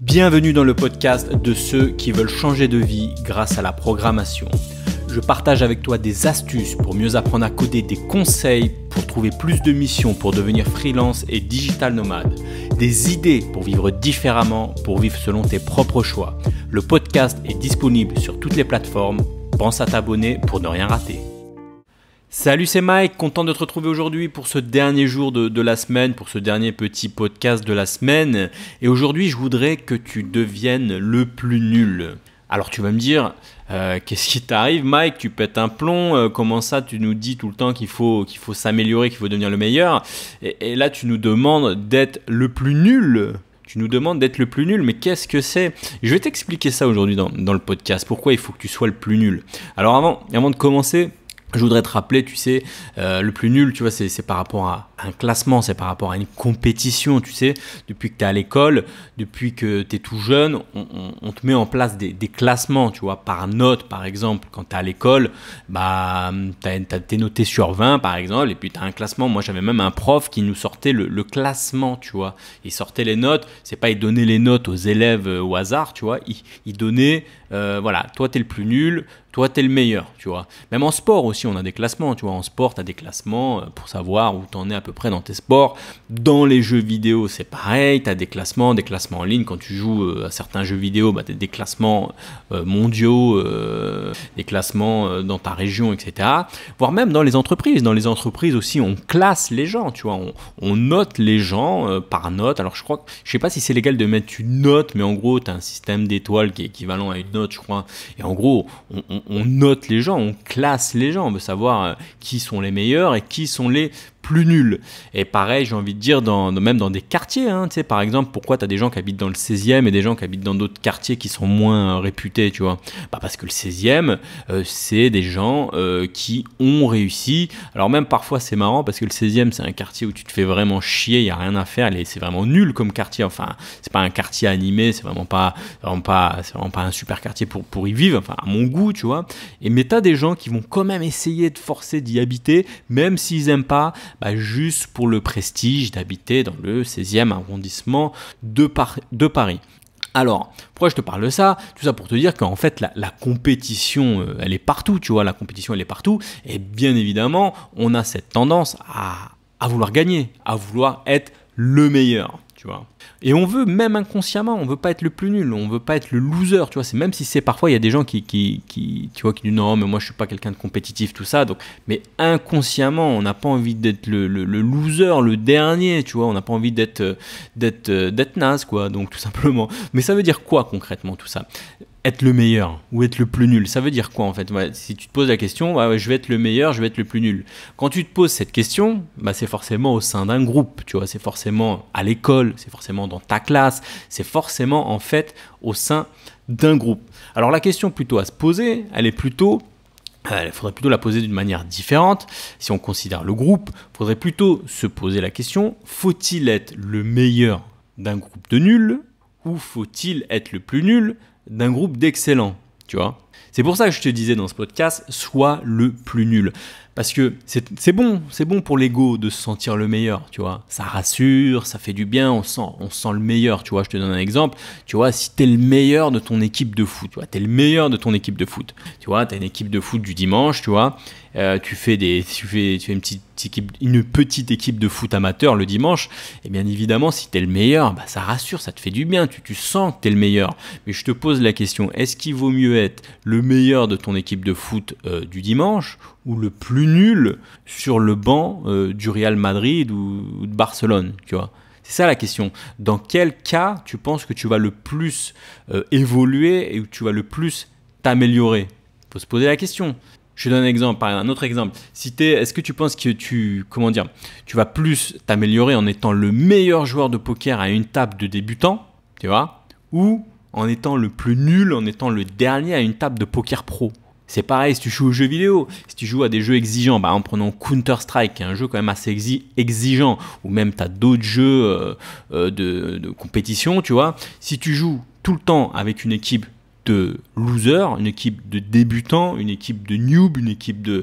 Bienvenue dans le podcast de ceux qui veulent changer de vie grâce à la programmation. Je partage avec toi des astuces pour mieux apprendre à coder, des conseils pour trouver plus de missions, pour devenir freelance et digital nomade, des idées pour vivre différemment, pour vivre selon tes propres choix. Le podcast est disponible sur toutes les plateformes. Pense à t'abonner pour ne rien rater. Salut, c'est Mike, content de te retrouver aujourd'hui pour ce dernier jour de, la semaine, pour ce dernier petit podcast de la semaine. Et aujourd'hui, je voudrais que tu deviennes le plus nul. Alors tu vas me dire, euh, qu'est-ce qui t'arrive Mike Tu pètes un plomb, euh, comment ça tu nous dis tout le temps qu'il faut, qu'il faut s'améliorer, qu'il faut devenir le meilleur et, là tu nous demandes d'être le plus nul tu nous demandes d'être le plus nul, mais qu'est-ce que c'est Je vais t'expliquer ça aujourd'hui dans, le podcast, pourquoi il faut que tu sois le plus nul. Alors avant, avant de commencer, je voudrais te rappeler, tu sais, euh, le plus nul, tu vois, c'est par rapport à un classement, c'est par rapport à une compétition, tu sais. Depuis que tu es à l'école, depuis que tu es tout jeune, on, te met en place des, classements, tu vois, par note, par exemple. Quand tu es à l'école, bah, tu es noté sur 20, par exemple, et puis tu as un classement. Moi, j'avais même un prof qui nous sortait le, classement, tu vois. Il sortait les notes, c'est pas il donnait les notes aux élèves euh, au hasard, tu vois, il donnait euh, voilà, toi t'es le plus nul, toi t'es le meilleur, tu vois. Même en sport aussi, on a des classements, tu vois. En sport, t'as des classements euh, pour savoir où t'en es à peu près dans tes sports. Dans les jeux vidéo, c'est pareil, t'as des classements, des classements en ligne. Quand tu joues euh, à certains jeux vidéo, bah, des classements mondiaux, des classements dans ta région, etc. Voire même dans les entreprises. Dans les entreprises aussi, on classe les gens, tu vois. On, note les gens par note. Alors je crois, je sais pas si c'est légal de mettre une note, mais en gros, t'as un système d'étoiles qui est équivalent à une note je crois. Et en gros, on, on note les gens, on classe les gens, on veut savoir euh, qui sont les meilleurs et qui sont les plus nul. Et pareil, j'ai envie de dire, dans, même dans des quartiers, hein, tu sais, par exemple, pourquoi tu as des gens qui habitent dans le 16e et des gens qui habitent dans d'autres quartiers qui sont moins euh, réputés, tu vois bah Parce que le 16e, euh, c'est des gens euh, qui ont réussi. Alors même parfois, c'est marrant parce que le 16e, c'est un quartier où tu te fais vraiment chier, il n'y a rien à faire, c'est vraiment nul comme quartier. Enfin, c'est pas un quartier animé, c'est vraiment pas, vraiment pas, vraiment pas un super quartier pour, pour y vivre, enfin, à mon goût, tu vois. Et mais as des gens qui vont quand même essayer de forcer d'y habiter, même s'ils aiment pas, juste pour le prestige d'habiter dans le 16e arrondissement de, Paris. Alors, pourquoi je te parle de ça Tout ça pour te dire qu'en fait, la, compétition, euh, elle est partout, tu vois, la compétition, elle est partout. Et bien évidemment, on a cette tendance à vouloir gagner, à vouloir être le meilleur. Et on veut, même inconsciemment, on veut pas être le plus nul, on veut pas être le loser, tu vois. C'est même si c'est parfois, il y a des gens qui, qui, tu vois, qui disent non, mais moi je suis pas quelqu'un de compétitif, tout ça. Donc, mais inconsciemment, on n'a pas envie d'être le, loser, le dernier, tu vois. On n'a pas envie d'être, euh, d'être, euh, d'être naze, quoi. Donc, tout simplement. Mais ça veut dire quoi concrètement tout ça être le meilleur ou être le plus nul. Ça veut dire quoi en fait bah, Si tu te poses la question, bah, je vais être le meilleur, je vais être le plus nul. Quand tu te poses cette question, bah, c'est forcément au sein d'un groupe, tu vois, c'est forcément à l'école, c'est forcément dans ta classe, c'est forcément en fait au sein d'un groupe. Alors la question plutôt à se poser, elle est plutôt euh, il faudrait plutôt la poser d'une manière différente. Si on considère le groupe, il faudrait plutôt se poser la question, faut-il être le meilleur d'un groupe de nuls ou faut-il être le plus nul d'un groupe d'excellents, tu vois. C'est pour ça que je te disais dans ce podcast, sois le plus nul. Parce que c'est bon, c'est bon pour l'ego de se sentir le meilleur, tu vois. Ça rassure, ça fait du bien, on sent, on sent le meilleur, tu vois. Je te donne un exemple, tu vois, si t'es le meilleur de ton équipe de foot, tu vois, t'es le meilleur de ton équipe de foot, tu vois, as une équipe de foot du dimanche, tu vois, euh, tu fais des, tu tu une petite, équipe, une petite équipe de foot amateur le dimanche, et bien évidemment, si tu es le meilleur, bah, ça rassure, ça te fait du bien, tu, tu sens que es le meilleur. Mais je te pose la question, est-ce qu'il vaut mieux être le meilleur de ton équipe de foot euh, du dimanche ou le plus nul sur le banc euh, du Real Madrid ou, de Barcelone, tu vois. C'est ça la question. Dans quel cas tu penses que tu vas le plus euh, évoluer et où tu vas le plus t'améliorer Faut se poser la question. Je donne un exemple, un autre exemple. Si est-ce que tu penses que tu, comment dire, tu vas plus t'améliorer en étant le meilleur joueur de poker à une table de débutants tu vois, ou en étant le plus nul, en étant le dernier à une table de poker pro. C'est pareil si tu joues aux jeux vidéo, si tu joues à des jeux exigeants, en prenant Counter-Strike, qui est un jeu quand même assez exigeant, ou même tu as d'autres jeux euh, euh, de, compétition, tu vois. Si tu joues tout le temps avec une équipe de losers, une équipe de débutants, une équipe de noobs, une équipe de,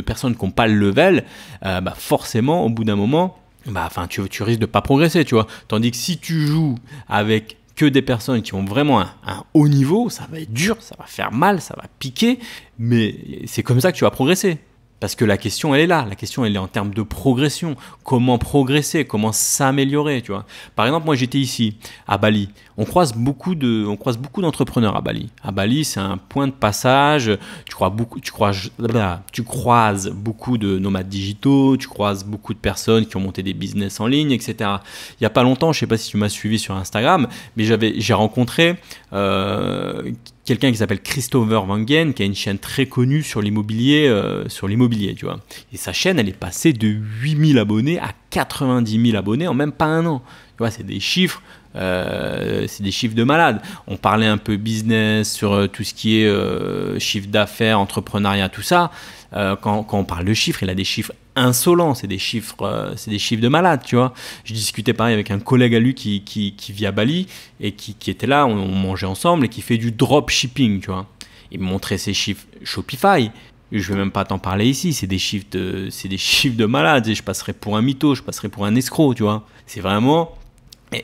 personnes qui n'ont pas le level, euh, bah, forcément, au bout d'un moment, bah, tu, tu risques de ne pas progresser, tu vois. Tandis que si tu joues avec que des personnes qui ont vraiment un, haut niveau, ça va être dur, ça va faire mal, ça va piquer, mais c'est comme ça que tu vas progresser. Parce que la question, elle est là. La question, elle est en termes de progression. Comment progresser Comment s'améliorer Tu vois. Par exemple, moi, j'étais ici, à Bali. On croise beaucoup de, on croise beaucoup d'entrepreneurs à Bali. À Bali, c'est un point de passage. Tu crois beaucoup, tu croises, tu croises beaucoup de nomades digitaux. Tu croises beaucoup de personnes qui ont monté des business en ligne, etc. Il y a pas longtemps, je sais pas si tu m'as suivi sur Instagram, mais j'avais, j'ai rencontré. Euh, quelqu'un qui s'appelle Christopher Wangen, qui a une chaîne très connue sur l'immobilier, euh, sur l'immobilier, tu vois. Et sa chaîne, elle est passée de 8000 abonnés à 90 000 abonnés en même pas un an. Tu vois, c'est des chiffres, euh, c'est des chiffres de malade. On parlait un peu business sur euh, tout ce qui est chiffre d'affaires, entrepreneuriat, tout ça. Quand, quand, on parle de chiffres, il a des chiffres insolent, c'est des chiffres, euh, c'est des chiffres de malade, tu vois. Je discutais pareil avec un collègue à lui qui, qui, vit à Bali et qui, qui était là, on, mangeait ensemble et qui fait du dropshipping, tu vois. Il me montrait ses chiffres Shopify. Je vais même pas t'en parler ici, c'est des chiffres de, c'est des chiffres de malade. Et je passerai pour un mytho, je passerai pour un escroc, tu vois. C'est vraiment,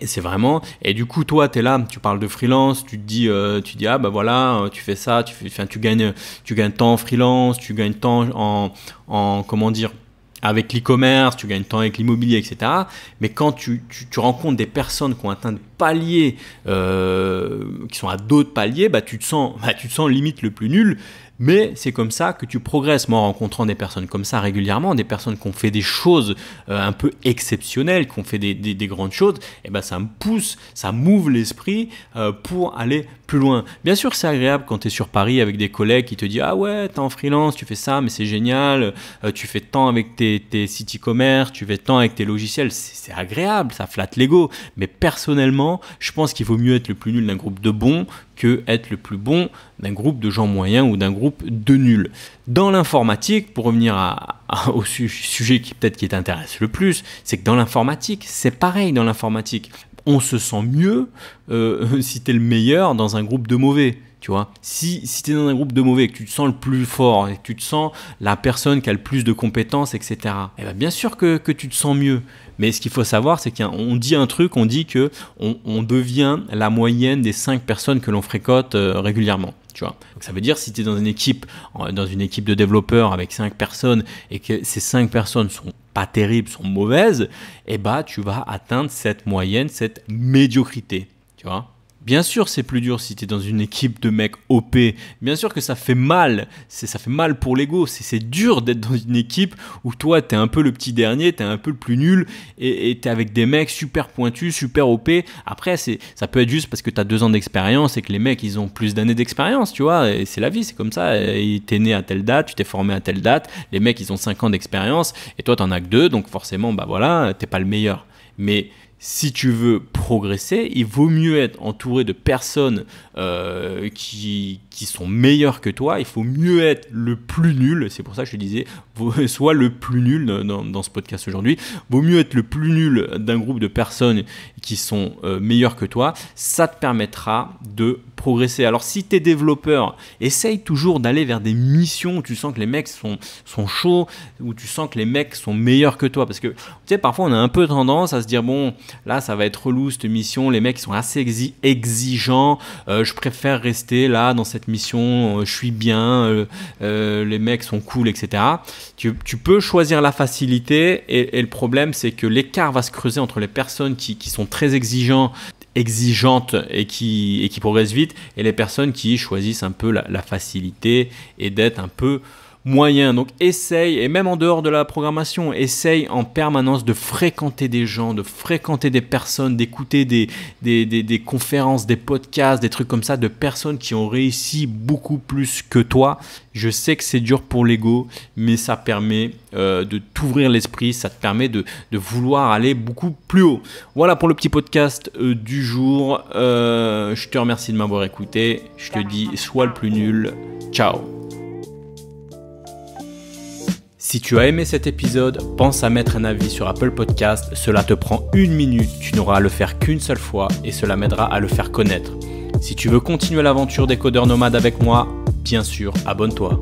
c'est vraiment. Et du coup, toi, tu es là, tu parles de freelance, tu te dis, euh, tu dis ah bah voilà, euh, tu fais ça, tu, fais, tu gagnes, tu gagnes tant en freelance, tu gagnes tant en, en comment dire, avec l'e-commerce, tu gagnes temps avec l'immobilier, etc. Mais quand tu, rencontres des personnes qui ont atteint des paliers, euh, qui sont à d'autres paliers, bah, tu, te sens, bah, tu te sens limite le plus nul. Mais c'est comme ça que tu progresses. Moi, en rencontrant des personnes comme ça régulièrement, des personnes qui ont fait des choses euh, un peu exceptionnelles, qui ont fait des, grandes choses, et eh ben ça me pousse, ça m'ouvre l'esprit euh, pour aller plus loin. Bien sûr, c'est agréable quand tu es sur Paris avec des collègues qui te disent Ah ouais, es en freelance, tu fais ça, mais c'est génial, euh, tu fais tant avec tes, tes e commerce, tu fais tant avec tes logiciels. C'est agréable, ça flatte l'ego. Mais personnellement, je pense qu'il vaut mieux être le plus nul d'un groupe de bons que être le plus bon d'un groupe de gens moyens ou d'un groupe de nuls. Dans l'informatique, pour revenir au sujet qui peut-être qui t'intéresse le plus, c'est que dans l'informatique, c'est pareil dans l'informatique. On se sent mieux euh, si tu le meilleur dans un groupe de mauvais. Tu vois, si, si tu es dans un groupe de mauvais et que tu te sens le plus fort et que tu te sens la personne qui a le plus de compétences, etc., eh bien, bien sûr que, tu te sens mieux. Mais ce qu'il faut savoir, c'est qu'on dit un truc, on dit que on, devient la moyenne des cinq personnes que l'on fréquente euh, régulièrement. Tu vois. ça veut dire si tu es dans une équipe, dans une équipe de développeurs avec cinq personnes et que ces cinq personnes sont pas terribles, sont mauvaises, eh ben, tu vas atteindre cette moyenne, cette médiocrité, tu vois. Bien sûr, c'est plus dur si tu es dans une équipe de mecs OP. Bien sûr que ça fait mal. Ça fait mal pour l'ego. C'est dur d'être dans une équipe où toi, tu es un peu le petit dernier, tu es un peu le plus nul et tu es avec des mecs super pointus, super OP. Après, ça peut être juste parce que tu as deux ans d'expérience et que les mecs, ils ont plus d'années d'expérience, tu vois. Et c'est la vie, c'est comme ça. Tu es né à telle date, tu t'es formé à telle date. Les mecs, ils ont cinq ans d'expérience et toi, tu as que deux. Donc forcément, bah voilà, t'es pas le meilleur. Mais si tu veux progresser, il vaut mieux être entouré de personnes euh, qui, sont meilleures que toi. Il faut mieux être le plus nul. C'est pour ça que je disais, soit le plus nul dans, ce podcast aujourd'hui. Vaut mieux être le plus nul d'un groupe de personnes qui sont euh, meilleures que toi. Ça te permettra de progresser. Alors si tu es développeur, essaye toujours d'aller vers des missions où tu sens que les mecs sont, sont chauds, où tu sens que les mecs sont meilleurs que toi. Parce que, tu sais, parfois on a un peu tendance à se dire, bon, là ça va être relou cette mission, les mecs sont assez exigeants, euh, je préfère rester là dans cette mission, euh, je suis bien, euh, les mecs sont cool, etc. Tu, peux choisir la facilité et, le problème c'est que l'écart va se creuser entre les personnes qui, sont très exigeants exigeantes et qui, et qui progressent vite et les personnes qui choisissent un peu la facilité et d'être un peu moyen. Donc essaye, et même en dehors de la programmation, essaye en permanence de fréquenter des gens, de fréquenter des personnes, d'écouter des, des, conférences, des podcasts, des trucs comme ça, de personnes qui ont réussi beaucoup plus que toi. Je sais que c'est dur pour l'ego, mais ça permet euh, de t'ouvrir l'esprit, ça te permet de, vouloir aller beaucoup plus haut. Voilà pour le petit podcast euh, du jour. Euh, je te remercie de m'avoir écouté. Je te dis, sois le plus nul. Ciao si tu as aimé cet épisode, pense à mettre un avis sur Apple Podcast. Cela te prend une minute, tu n'auras à le faire qu'une seule fois et cela m'aidera à le faire connaître. Si tu veux continuer l'aventure des codeurs nomades avec moi, bien sûr, abonne-toi.